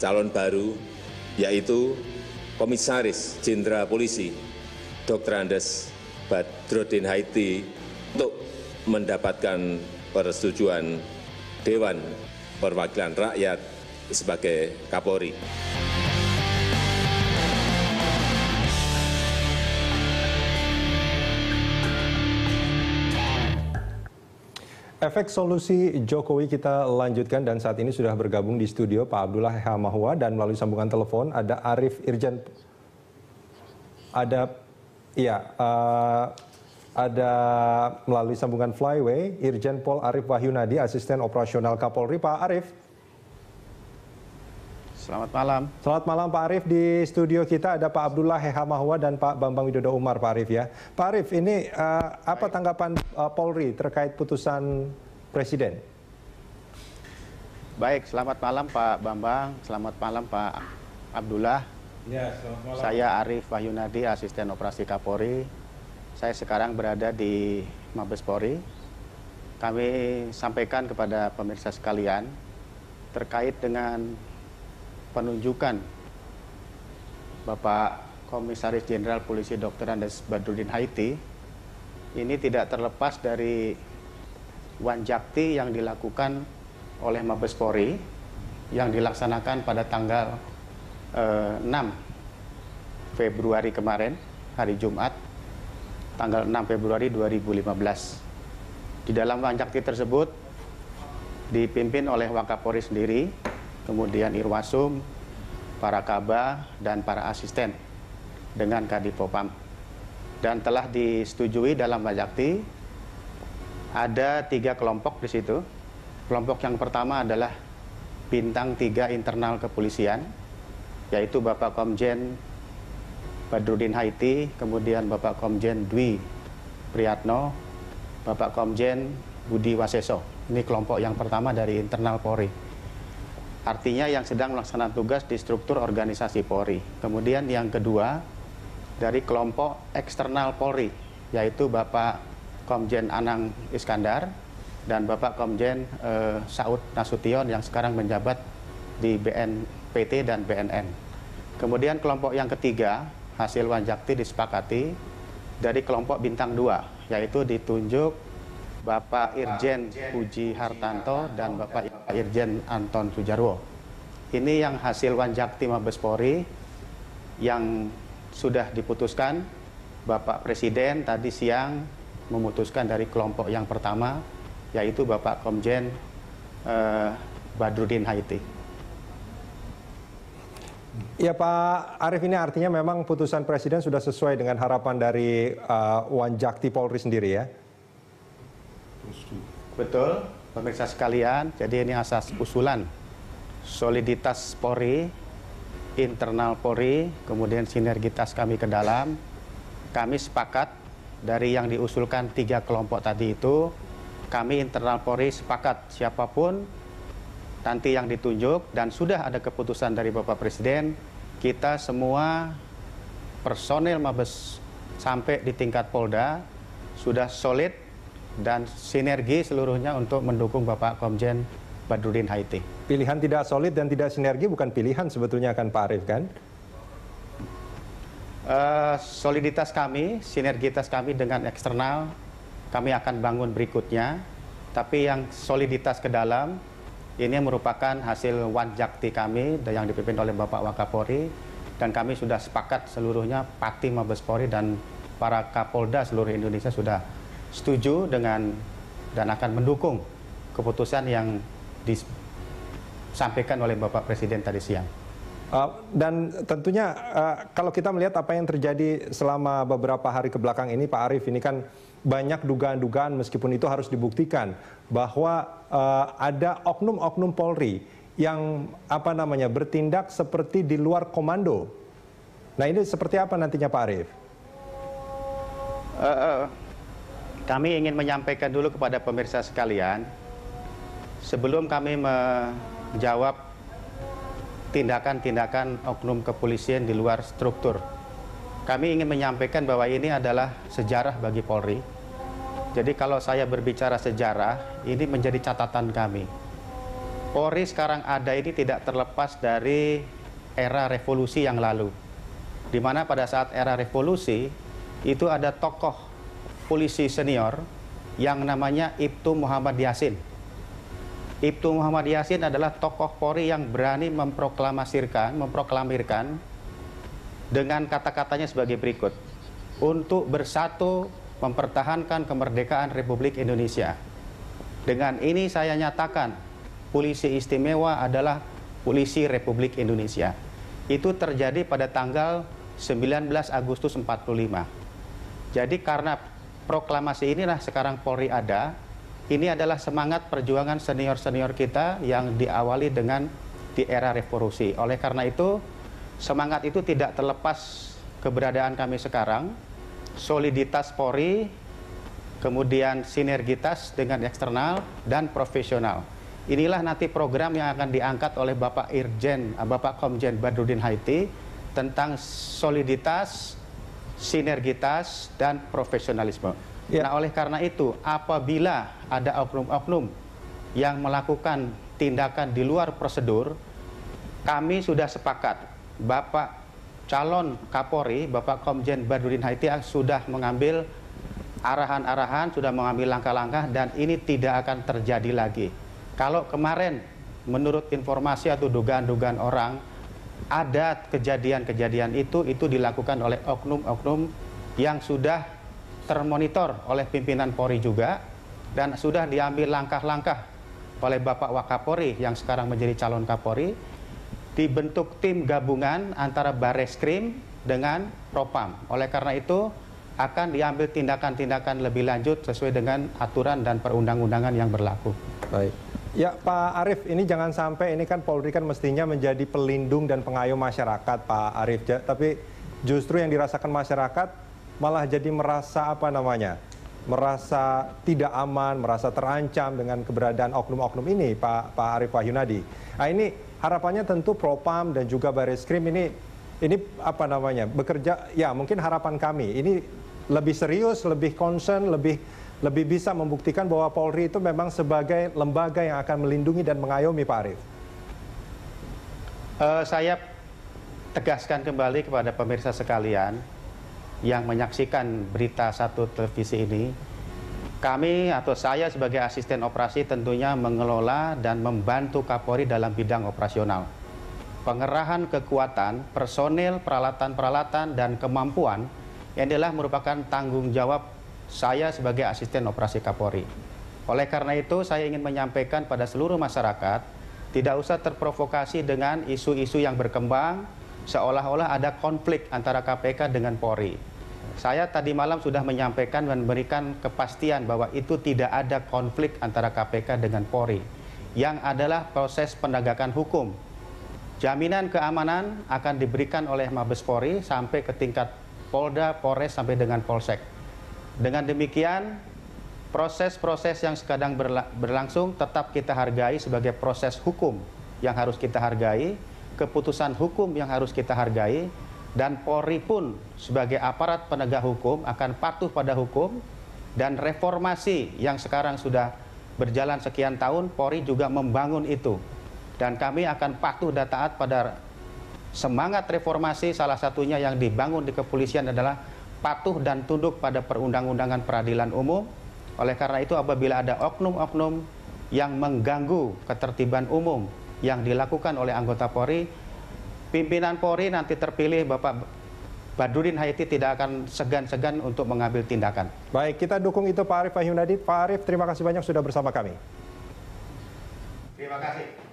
calon baru yaitu Komisaris Jenderal Polisi Dr. Andes Badrodin Haiti untuk mendapatkan persetujuan Dewan Perwakilan Rakyat sebagai Kapolri. Efek solusi Jokowi kita lanjutkan dan saat ini sudah bergabung di studio Pak Abdullah Hamahua dan melalui sambungan telepon ada Arif Irjen ada ya uh, ada melalui sambungan flyway Irjen Pol Arif Wahyunadi asisten operasional Kapolri Pak Arif Selamat malam. Selamat malam Pak Arif. Di studio kita ada Pak Abdullah Hehamahua dan Pak Bambang Widodo Umar, Pak Arif ya. Pak Arif, ini uh, apa tanggapan uh, Polri terkait putusan Presiden? Baik, selamat malam Pak Bambang, selamat malam Pak Abdullah. Ya, selamat malam. Saya Arif Wahyunadi, Asisten Operasi Kapolri. Saya sekarang berada di Mabes Polri. Kami sampaikan kepada pemirsa sekalian terkait dengan penunjukan Bapak Komisaris Jenderal Polisi Dr. Andes Badrudin Haiti ini tidak terlepas dari wanjakti yang dilakukan oleh Mabes Polri yang dilaksanakan pada tanggal eh, 6 Februari kemarin hari Jumat tanggal 6 Februari 2015. Di dalam wanjakti tersebut dipimpin oleh Wakapolri sendiri kemudian Irwasum, para kaba dan para asisten dengan Kadipopam. Dan telah disetujui dalam Bajakti ada tiga kelompok di situ. Kelompok yang pertama adalah bintang tiga internal kepolisian, yaitu Bapak Komjen Badrudin Haiti, kemudian Bapak Komjen Dwi Priyatno, Bapak Komjen Budi Waseso. Ini kelompok yang pertama dari internal Polri artinya yang sedang melaksanakan tugas di struktur organisasi Polri. Kemudian yang kedua dari kelompok eksternal Polri, yaitu Bapak Komjen Anang Iskandar dan Bapak Komjen eh, Saud Nasution yang sekarang menjabat di BNPT dan BNN. Kemudian kelompok yang ketiga, hasil Wanjakti disepakati dari kelompok bintang 2, yaitu ditunjuk Bapak Irjen Puji Hartanto dan Bapak Irjen Anton Sujarwo. Ini yang hasil tim Mabes Polri yang sudah diputuskan Bapak Presiden tadi siang memutuskan dari kelompok yang pertama yaitu Bapak Komjen eh, Badrudin Haiti. Ya Pak Arief ini artinya memang putusan Presiden sudah sesuai dengan harapan dari uh, eh, Wanjakti Polri sendiri ya? Betul, pemirsa sekalian. Jadi ini asas usulan soliditas Polri, internal Polri, kemudian sinergitas kami ke dalam. Kami sepakat dari yang diusulkan tiga kelompok tadi itu, kami internal Polri sepakat siapapun nanti yang ditunjuk dan sudah ada keputusan dari Bapak Presiden, kita semua personil Mabes sampai di tingkat Polda sudah solid dan sinergi seluruhnya untuk mendukung Bapak Komjen Badrudin Haiti. Pilihan tidak solid dan tidak sinergi bukan pilihan sebetulnya akan Pak Arief kan? Uh, soliditas kami, sinergitas kami dengan eksternal, kami akan bangun berikutnya. Tapi yang soliditas ke dalam, ini merupakan hasil wanjakti kami yang dipimpin oleh Bapak Wakapori Dan kami sudah sepakat seluruhnya, Pati Mabespori dan para Kapolda seluruh Indonesia sudah setuju dengan dan akan mendukung keputusan yang disampaikan oleh Bapak Presiden tadi siang. Uh, dan tentunya uh, kalau kita melihat apa yang terjadi selama beberapa hari kebelakang ini Pak Arief ini kan banyak dugaan-dugaan meskipun itu harus dibuktikan bahwa uh, ada oknum-oknum Polri yang apa namanya bertindak seperti di luar komando. Nah ini seperti apa nantinya Pak Arief? Uh, uh. Kami ingin menyampaikan dulu kepada pemirsa sekalian, sebelum kami menjawab tindakan-tindakan oknum kepolisian di luar struktur. Kami ingin menyampaikan bahwa ini adalah sejarah bagi Polri. Jadi kalau saya berbicara sejarah, ini menjadi catatan kami. Polri sekarang ada ini tidak terlepas dari era revolusi yang lalu. Di mana pada saat era revolusi, itu ada tokoh polisi senior yang namanya Ibtu Muhammad Yasin. Ibtu Muhammad Yasin adalah tokoh Polri yang berani memproklamasirkan, memproklamirkan dengan kata-katanya sebagai berikut. Untuk bersatu mempertahankan kemerdekaan Republik Indonesia. Dengan ini saya nyatakan polisi istimewa adalah polisi Republik Indonesia. Itu terjadi pada tanggal 19 Agustus 45. Jadi karena proklamasi inilah sekarang Polri ada. Ini adalah semangat perjuangan senior-senior kita yang diawali dengan di era revolusi. Oleh karena itu, semangat itu tidak terlepas keberadaan kami sekarang, soliditas Polri, kemudian sinergitas dengan eksternal dan profesional. Inilah nanti program yang akan diangkat oleh Bapak Irjen, Bapak Komjen Badrudin Haiti tentang soliditas, sinergitas, dan profesionalisme. Ya. Nah, oleh karena itu, apabila ada oknum-oknum yang melakukan tindakan di luar prosedur, kami sudah sepakat, Bapak calon Kapolri, Bapak Komjen Badurin Haiti sudah mengambil arahan-arahan, sudah mengambil langkah-langkah, dan ini tidak akan terjadi lagi. Kalau kemarin, menurut informasi atau dugaan-dugaan orang, ada kejadian-kejadian itu itu dilakukan oleh oknum-oknum yang sudah termonitor oleh pimpinan Polri juga dan sudah diambil langkah-langkah oleh Bapak Wakapori yang sekarang menjadi calon Kapolri dibentuk tim gabungan antara Bareskrim dengan Propam. Oleh karena itu akan diambil tindakan-tindakan lebih lanjut sesuai dengan aturan dan perundang-undangan yang berlaku. Baik. Ya Pak Arief, ini jangan sampai ini kan Polri kan mestinya menjadi pelindung dan pengayom masyarakat Pak Arief. Tapi justru yang dirasakan masyarakat malah jadi merasa apa namanya, merasa tidak aman, merasa terancam dengan keberadaan oknum-oknum ini Pak, Pak Arief Wahyunadi. Nah ini harapannya tentu Propam dan juga Baris Krim ini ini apa namanya bekerja ya mungkin harapan kami ini lebih serius, lebih concern, lebih lebih bisa membuktikan bahwa Polri itu memang sebagai lembaga yang akan melindungi dan mengayomi Pak Arief? Uh, saya tegaskan kembali kepada pemirsa sekalian yang menyaksikan berita satu televisi ini, kami atau saya sebagai asisten operasi tentunya mengelola dan membantu Kapolri dalam bidang operasional. Pengerahan kekuatan, personil, peralatan-peralatan, dan kemampuan yang adalah merupakan tanggung jawab saya sebagai asisten operasi Kapolri. Oleh karena itu, saya ingin menyampaikan pada seluruh masyarakat, tidak usah terprovokasi dengan isu-isu yang berkembang, seolah-olah ada konflik antara KPK dengan Polri. Saya tadi malam sudah menyampaikan dan memberikan kepastian bahwa itu tidak ada konflik antara KPK dengan Polri, yang adalah proses penegakan hukum. Jaminan keamanan akan diberikan oleh Mabes Polri sampai ke tingkat Polda, Polres, sampai dengan Polsek. Dengan demikian, proses-proses yang sekarang berlangsung tetap kita hargai sebagai proses hukum yang harus kita hargai, keputusan hukum yang harus kita hargai, dan Polri pun sebagai aparat penegak hukum akan patuh pada hukum dan reformasi yang sekarang sudah berjalan sekian tahun, Polri juga membangun itu. Dan kami akan patuh dan taat pada semangat reformasi salah satunya yang dibangun di kepolisian adalah patuh dan tunduk pada perundang-undangan peradilan umum. Oleh karena itu apabila ada oknum-oknum yang mengganggu ketertiban umum yang dilakukan oleh anggota Polri, pimpinan Polri nanti terpilih Bapak Badurin Hayati tidak akan segan-segan untuk mengambil tindakan. Baik, kita dukung itu Pak Arief Pak Pak Arief, terima kasih banyak sudah bersama kami. Terima kasih.